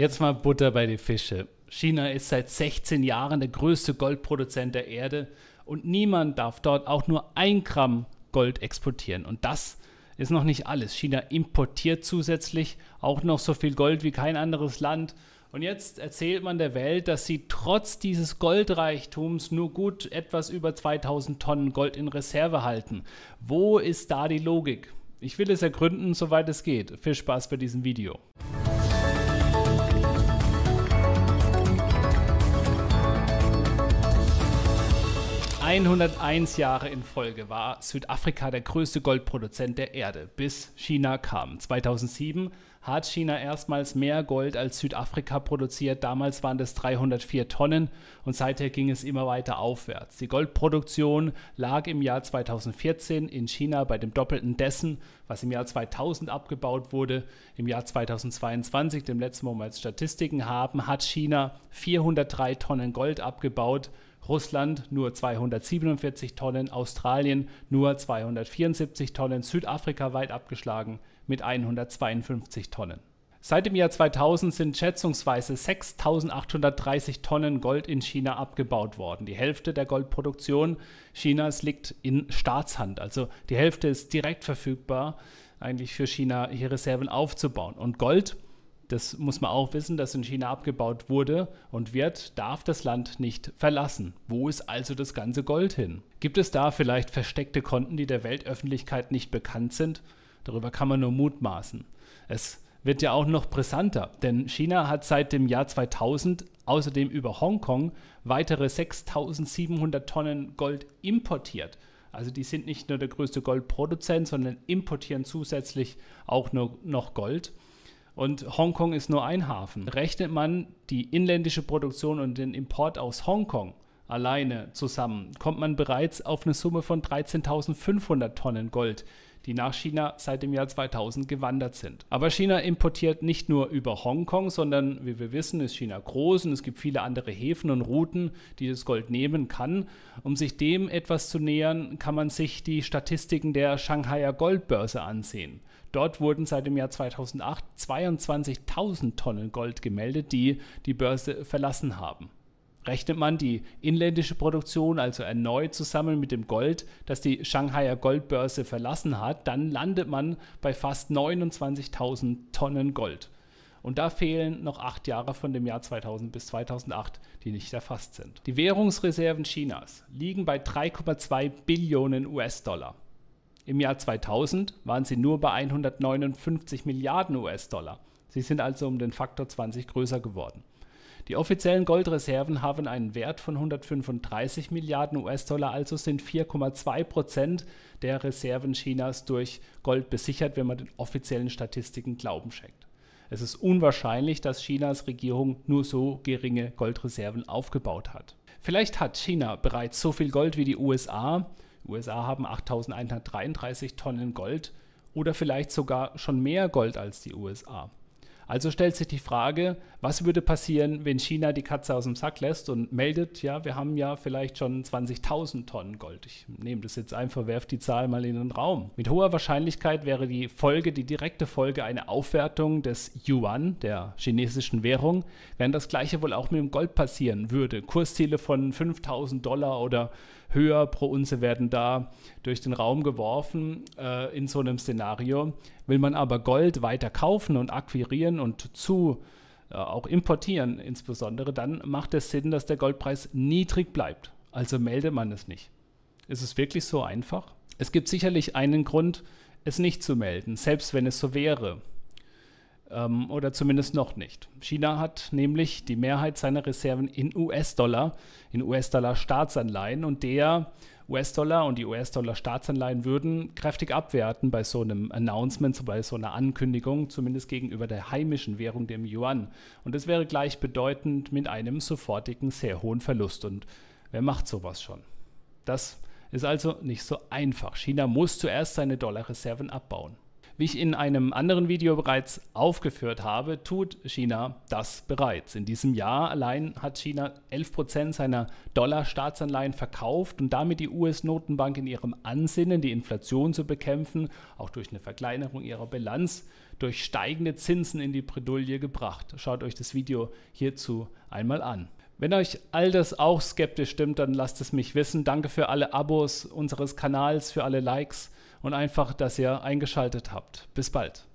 Jetzt mal Butter bei die Fische. China ist seit 16 Jahren der größte Goldproduzent der Erde und niemand darf dort auch nur ein Gramm Gold exportieren. Und das ist noch nicht alles. China importiert zusätzlich auch noch so viel Gold wie kein anderes Land. Und jetzt erzählt man der Welt, dass sie trotz dieses Goldreichtums nur gut etwas über 2000 Tonnen Gold in Reserve halten. Wo ist da die Logik? Ich will es ergründen, soweit es geht. Viel Spaß bei diesem Video. 101 Jahre in Folge war Südafrika der größte Goldproduzent der Erde, bis China kam. 2007 hat China erstmals mehr Gold als Südafrika produziert. Damals waren das 304 Tonnen und seither ging es immer weiter aufwärts. Die Goldproduktion lag im Jahr 2014 in China bei dem Doppelten dessen, was im Jahr 2000 abgebaut wurde. Im Jahr 2022, dem letzten, wo wir jetzt Statistiken haben, hat China 403 Tonnen Gold abgebaut. Russland nur 247 Tonnen, Australien nur 274 Tonnen, Südafrika weit abgeschlagen mit 152 Tonnen. Seit dem Jahr 2000 sind schätzungsweise 6.830 Tonnen Gold in China abgebaut worden. Die Hälfte der Goldproduktion Chinas liegt in Staatshand. Also die Hälfte ist direkt verfügbar, eigentlich für China hier Reserven aufzubauen. Und Gold das muss man auch wissen, das in China abgebaut wurde und wird, darf das Land nicht verlassen. Wo ist also das ganze Gold hin? Gibt es da vielleicht versteckte Konten, die der Weltöffentlichkeit nicht bekannt sind? Darüber kann man nur mutmaßen. Es wird ja auch noch brisanter, denn China hat seit dem Jahr 2000 außerdem über Hongkong weitere 6700 Tonnen Gold importiert. Also die sind nicht nur der größte Goldproduzent, sondern importieren zusätzlich auch noch Gold. Und Hongkong ist nur ein Hafen. Rechnet man die inländische Produktion und den Import aus Hongkong alleine zusammen, kommt man bereits auf eine Summe von 13.500 Tonnen Gold die nach China seit dem Jahr 2000 gewandert sind. Aber China importiert nicht nur über Hongkong, sondern wie wir wissen, ist China groß und es gibt viele andere Häfen und Routen, die das Gold nehmen kann. Um sich dem etwas zu nähern, kann man sich die Statistiken der Shanghaier Goldbörse ansehen. Dort wurden seit dem Jahr 2008 22.000 Tonnen Gold gemeldet, die die Börse verlassen haben. Rechnet man die inländische Produktion also erneut zusammen mit dem Gold, das die Shanghaier Goldbörse verlassen hat, dann landet man bei fast 29.000 Tonnen Gold. Und da fehlen noch acht Jahre von dem Jahr 2000 bis 2008, die nicht erfasst sind. Die Währungsreserven Chinas liegen bei 3,2 Billionen US-Dollar. Im Jahr 2000 waren sie nur bei 159 Milliarden US-Dollar. Sie sind also um den Faktor 20 größer geworden. Die offiziellen Goldreserven haben einen Wert von 135 Milliarden US-Dollar, also sind 4,2 Prozent der Reserven Chinas durch Gold besichert, wenn man den offiziellen Statistiken Glauben schenkt. Es ist unwahrscheinlich, dass Chinas Regierung nur so geringe Goldreserven aufgebaut hat. Vielleicht hat China bereits so viel Gold wie die USA. Die USA haben 8.133 Tonnen Gold oder vielleicht sogar schon mehr Gold als die USA. Also stellt sich die Frage, was würde passieren, wenn China die Katze aus dem Sack lässt und meldet, ja, wir haben ja vielleicht schon 20.000 Tonnen Gold. Ich nehme das jetzt einfach, werfe die Zahl mal in den Raum. Mit hoher Wahrscheinlichkeit wäre die Folge, die direkte Folge, eine Aufwertung des Yuan, der chinesischen Währung, während das gleiche wohl auch mit dem Gold passieren würde. Kursziele von 5.000 Dollar oder höher pro Unze werden da durch den Raum geworfen äh, in so einem Szenario, Will man aber Gold weiter kaufen und akquirieren und zu äh, auch importieren insbesondere, dann macht es Sinn, dass der Goldpreis niedrig bleibt. Also melde man es nicht. Ist es wirklich so einfach? Es gibt sicherlich einen Grund, es nicht zu melden, selbst wenn es so wäre. Ähm, oder zumindest noch nicht. China hat nämlich die Mehrheit seiner Reserven in US-Dollar, in US-Dollar-Staatsanleihen und der US-Dollar und die US-Dollar-Staatsanleihen würden kräftig abwerten bei so einem Announcement, bei so einer Ankündigung, zumindest gegenüber der heimischen Währung, dem Yuan. Und das wäre gleichbedeutend mit einem sofortigen sehr hohen Verlust. Und wer macht sowas schon? Das ist also nicht so einfach. China muss zuerst seine Dollarreserven abbauen. Wie ich in einem anderen Video bereits aufgeführt habe, tut China das bereits. In diesem Jahr allein hat China 11% seiner Dollar-Staatsanleihen verkauft und damit die US-Notenbank in ihrem Ansinnen, die Inflation zu bekämpfen, auch durch eine Verkleinerung ihrer Bilanz, durch steigende Zinsen in die Bredouille gebracht. Schaut euch das Video hierzu einmal an. Wenn euch all das auch skeptisch stimmt, dann lasst es mich wissen. Danke für alle Abos unseres Kanals, für alle Likes und einfach, dass ihr eingeschaltet habt. Bis bald.